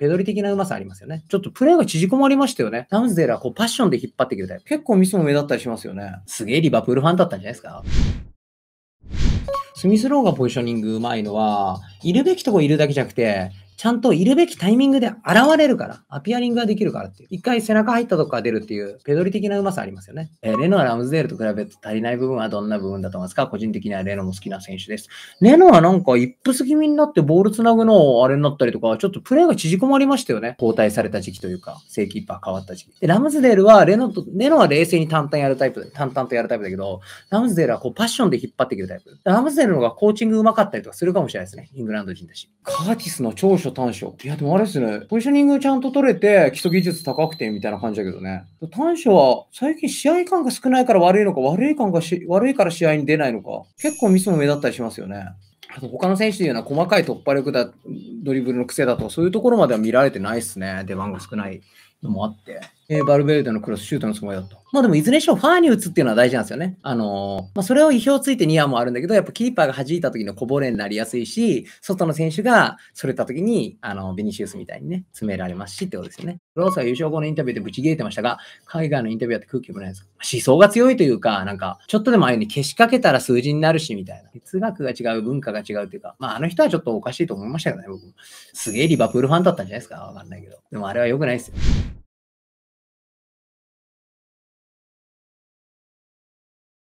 ペドリ的なうまさありますよね。ちょっとプレーが縮こまりましたよね。タムンズデーラこうパッションで引っ張ってくれたよ。結構ミスも目立ったりしますよね。すげえリバプールファンだったんじゃないですか。スミスローがポジショニングうまいのは、いるべきとこいるだけじゃなくて、ちゃんといるべきタイミングで現れるから、アピアリングができるからっていう。一回背中入ったとこから出るっていう、ペドリ的なうまさありますよね。えー、レノア・ラムズデールと比べて足りない部分はどんな部分だと思いますか個人的にはレノも好きな選手です。レノはなんかイップス気味になってボール繋ぐのあれになったりとか、ちょっとプレーが縮こまりましたよね。交代された時期というか、正規キーパー変わった時期。で、ラムズデールはレノと、レノは冷静に淡々やるタイプ、淡々とやるタイプだけど、ラムズデールはこうパッションで引っ張ってくるタイプ。ラムズデールの方がコーチング上手かったりとかするかもしれないですね。イングランド人だし。カーティスの長所短所。いや、でもあれですね、ポジショニングちゃんと取れて、基礎技術高くてみたいな感じだけどね。短所は、最近試合感が少ないから悪いのか、悪い感がし、悪いから試合に出ないのか、結構ミスも目立ったりしますよね。あと他の選手というのは細かい突破力だ、ドリブルの癖だと、そういうところまでは見られてないですね、出番が少ないのもあって、えー、バルベルデのクロス、シュートのつもりだと。まあでも、いずれにしろファーに打つっていうのは大事なんですよね。あのー、まあ、それを意表ついてニアもあるんだけど、やっぱキーパーが弾いた時のこぼれになりやすいし、外の選手がそれた時に、あの、ベニシウスみたいにね、詰められますしってことですよね。ロースは優勝後のインタビューでブチ切れてましたが、海外のインタビューって空気もないです。思想が強いというか、なんか、ちょっとでもああいうに消しかけたら数字になるし、みたいな。哲学が違う、文化が違うというか、まあ、あの人はちょっとおかしいと思いましたけどね、僕も。すげえリバプールファンだったんじゃないですかわかんないけど。でもあれは良くないですよ。